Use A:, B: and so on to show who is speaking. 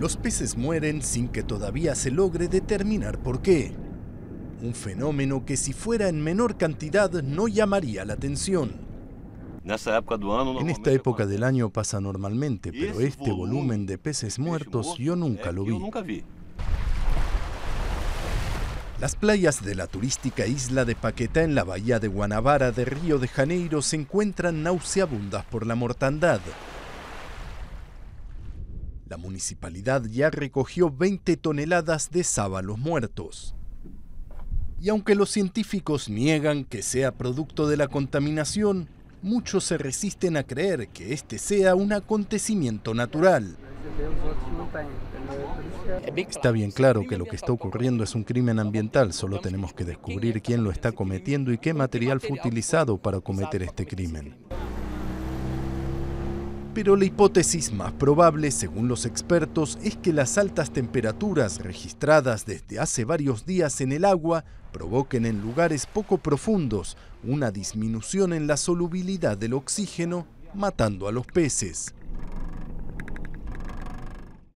A: Los peces mueren sin que todavía se logre determinar por qué. Un fenómeno que si fuera en menor cantidad no llamaría la atención. En esta época del año pasa normalmente, pero este volumen de peces muertos yo nunca eh, lo vi. Las playas de la turística isla de Paquetá en la bahía de Guanabara de Río de Janeiro se encuentran nauseabundas por la mortandad. La municipalidad ya recogió 20 toneladas de sábalos muertos. Y aunque los científicos niegan que sea producto de la contaminación, muchos se resisten a creer que este sea un acontecimiento natural. Está bien claro que lo que está ocurriendo es un crimen ambiental, solo tenemos que descubrir quién lo está cometiendo y qué material fue utilizado para cometer este crimen. Pero la hipótesis más probable, según los expertos, es que las altas temperaturas registradas desde hace varios días en el agua provoquen en lugares poco profundos una disminución en la solubilidad del oxígeno, matando a los peces.